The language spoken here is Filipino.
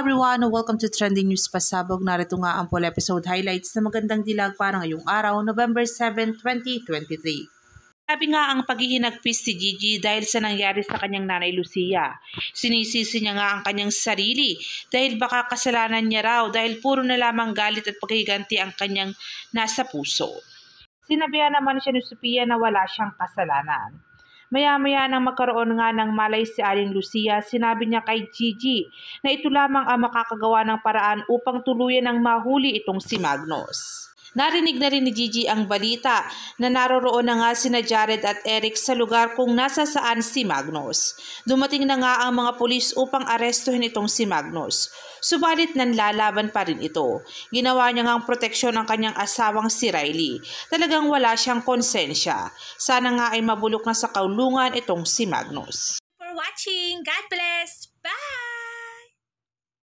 everyone! Welcome to Trending News Pasabog. Narito nga ang full episode highlights na magandang dilag para ngayong araw, November 7, 2023. Sabi nga ang paghihinagpis si Gigi dahil sa nangyari sa kanyang nanay Lucia. Sinisisi niya nga ang kanyang sarili dahil baka kasalanan niya raw dahil puro na lamang galit at paghiganti ang kanyang nasa puso. Sinabihan naman siya ni Sophia na wala siyang kasalanan. Maya-maya nang magkaroon nga ng malay si Aling Lucia, sinabi niya kay Gigi na ito lamang ang makakagawa ng paraan upang tuluyan ang mahuli itong si Magnus. Narinig na rin ni Gigi ang balita na naroroon na nga sina Jared at Eric sa lugar kung nasa saan si Magnus. Dumating na nga ang mga pulis upang arestuhin itong si Magnus. Subalit nanlalaban pa rin ito. Ginawa niya ngang proteksyon ang kanyang asawang si Riley. Talagang wala siyang konsensya. Sana nga ay mabulok na sa kaulungan itong si Magnus. For watching, God bless! Bye!